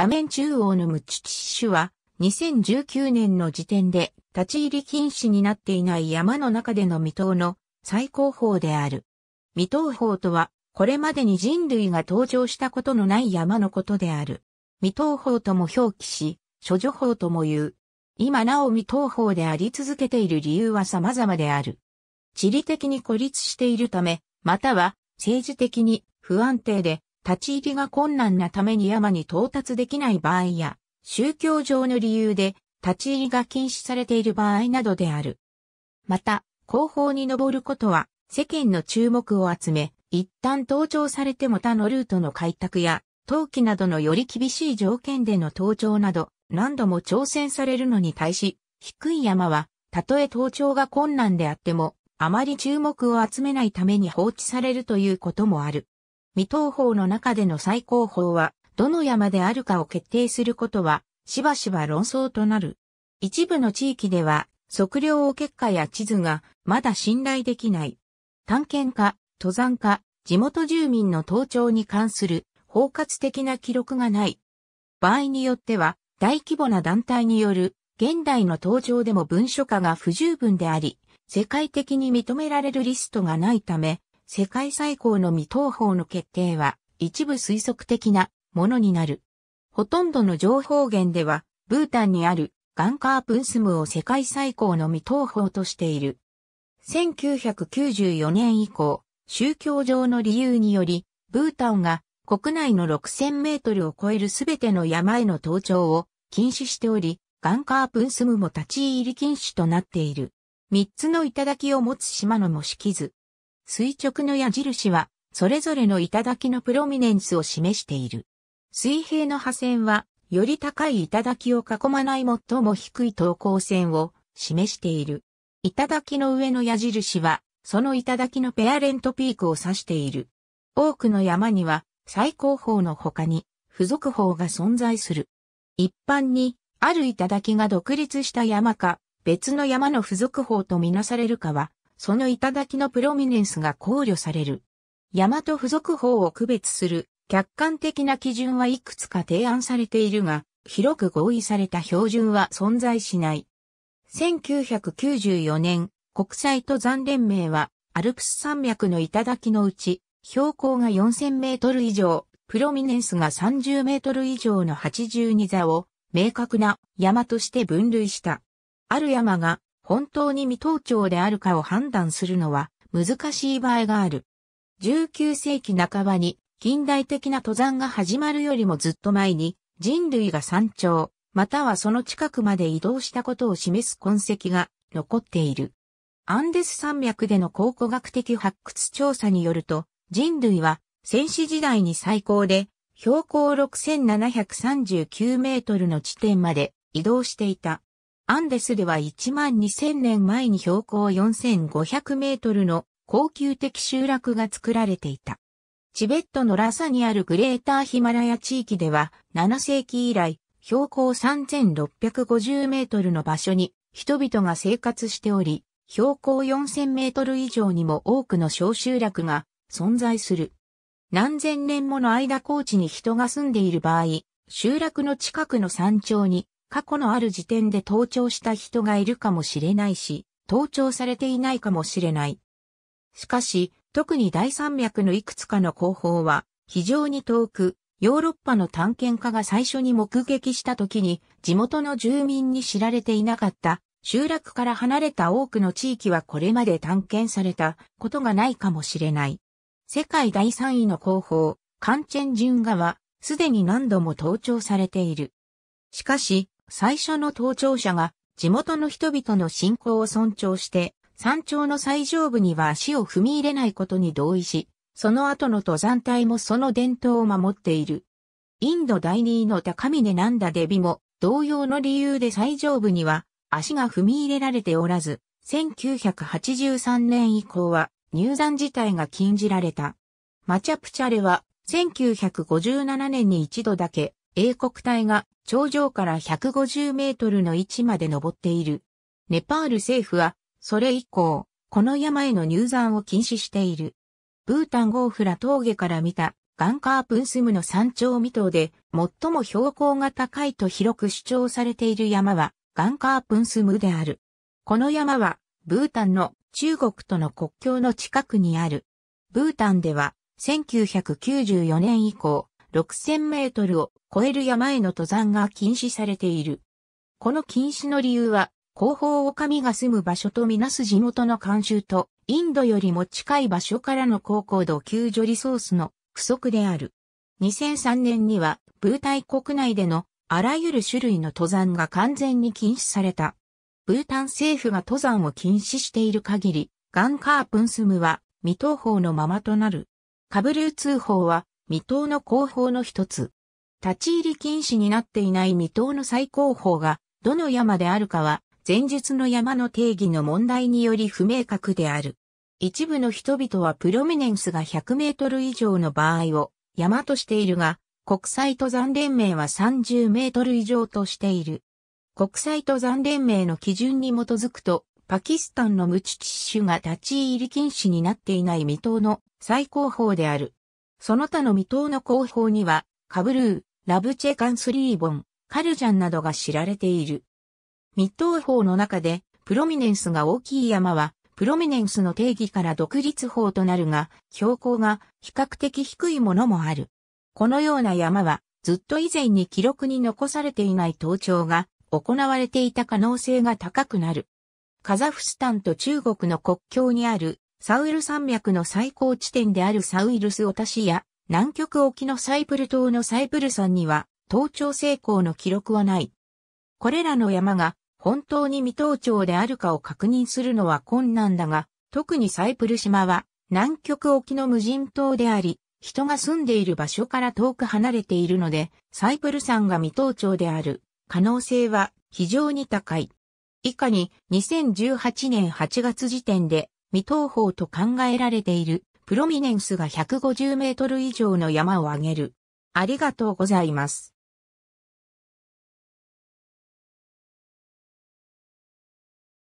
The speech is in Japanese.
画面中央のムチュチッシュは、2019年の時点で立ち入り禁止になっていない山の中での未踏の最高峰である。未踏峰とは、これまでに人類が登場したことのない山のことである。未踏峰とも表記し、諸女峰とも言う。今なお未踏峰であり続けている理由は様々である。地理的に孤立しているため、または政治的に不安定で立ち入りが困難なために山に到達できない場合や、宗教上の理由で立ち入りが禁止されている場合などである。また、後方に登ることは世間の注目を集め、一旦登頂されても他のルートの開拓や、陶器などのより厳しい条件での登頂など、何度も挑戦されるのに対し、低い山は、たとえ登頂が困難であっても、あまり注目を集めないために放置されるということもある。未登峰の中での最高峰は、どの山であるかを決定することは、しばしば論争となる。一部の地域では、測量を結果や地図が、まだ信頼できない。探検家、登山家、地元住民の登頂に関する、包括的な記録がない。場合によっては、大規模な団体による、現代の登頂でも文書化が不十分であり、世界的に認められるリストがないため、世界最高の未投法の決定は一部推測的なものになる。ほとんどの情報源では、ブータンにあるガンカープンスムを世界最高の未投法としている。1994年以降、宗教上の理由により、ブータンが国内の6000メートルを超えるすべての山への登頂を禁止しており、ガンカープンスムも立ち入り禁止となっている。3つの頂を持つ島の模式図。垂直の矢印は、それぞれの頂のプロミネンスを示している。水平の破線は、より高い頂を囲まない最も低い等高線を示している。頂の上の矢印は、その頂のペアレントピークを指している。多くの山には、最高峰の他に、付属峰が存在する。一般に、ある頂が独立した山か、別の山の付属峰とみなされるかは、その頂のプロミネンスが考慮される。大和付属法を区別する客観的な基準はいくつか提案されているが、広く合意された標準は存在しない。1994年、国際登山連盟は、アルプス山脈の頂のうち、標高が4000メートル以上、プロミネンスが30メートル以上の82座を、明確な山として分類した。ある山が本当に未登頂であるかを判断するのは難しい場合がある。19世紀半ばに近代的な登山が始まるよりもずっと前に人類が山頂、またはその近くまで移動したことを示す痕跡が残っている。アンデス山脈での考古学的発掘調査によると、人類は先史時代に最高で標高6739メートルの地点まで移動していた。アンデスでは1万2000年前に標高4500メートルの高級的集落が作られていた。チベットのラサにあるグレーターヒマラヤ地域では7世紀以来標高3650メートルの場所に人々が生活しており、標高4000メートル以上にも多くの小集落が存在する。何千年もの間高地に人が住んでいる場合、集落の近くの山頂に過去のある時点で盗聴した人がいるかもしれないし、盗聴されていないかもしれない。しかし、特に大山脈のいくつかの広報は、非常に遠く、ヨーロッパの探検家が最初に目撃した時に、地元の住民に知られていなかった、集落から離れた多くの地域はこれまで探検されたことがないかもしれない。世界第3位の広報、カンチェンジュンガは、すでに何度も盗聴されている。しかし、最初の登頂者が地元の人々の信仰を尊重して山頂の最上部には足を踏み入れないことに同意し、その後の登山隊もその伝統を守っている。インド第2位の高峰なんだデビも同様の理由で最上部には足が踏み入れられておらず、1983年以降は入山自体が禁じられた。マチャプチャレは1957年に一度だけ英国隊が頂上から150メートルの位置まで登っている。ネパール政府は、それ以降、この山への入山を禁止している。ブータンゴーフラ峠から見たガンカープンスムの山頂未踏で最も標高が高いと広く主張されている山はガンカープンスムである。この山はブータンの中国との国境の近くにある。ブータンでは1994年以降6000メートルを越える山への登山が禁止されている。この禁止の理由は、広報神が住む場所とみなす地元の慣習と、インドよりも近い場所からの高高度救助リソースの不足である。2003年には、ブータイ国内でのあらゆる種類の登山が完全に禁止された。ブータン政府が登山を禁止している限り、ガンカープンスムは未踏法のままとなる。カブルー通報は未踏の後方の一つ。立ち入り禁止になっていない未踏の最高峰が、どの山であるかは、前述の山の定義の問題により不明確である。一部の人々はプロミネンスが100メートル以上の場合を山としているが、国際登山連盟は30メートル以上としている。国際登山連盟の基準に基づくと、パキスタンのムチチッシュが立ち入り禁止になっていない未踏の最高峰である。その他の未踏の後方には、カブルー、ラブチェカンスリーボン、カルジャンなどが知られている。密東法の中で、プロミネンスが大きい山は、プロミネンスの定義から独立法となるが、標高が比較的低いものもある。このような山は、ずっと以前に記録に残されていない登頂が行われていた可能性が高くなる。カザフスタンと中国の国境にあるサウイル山脈の最高地点であるサウイルスオタシヤ南極沖のサイプル島のサイプル山には、登頂成功の記録はない。これらの山が本当に未登頂であるかを確認するのは困難だが、特にサイプル島は南極沖の無人島であり、人が住んでいる場所から遠く離れているので、サイプル山が未登頂である可能性は非常に高い。以下に2018年8月時点で未登法と考えられているプロミネンスが150メートル以上の山を上げる。ありがとうございます。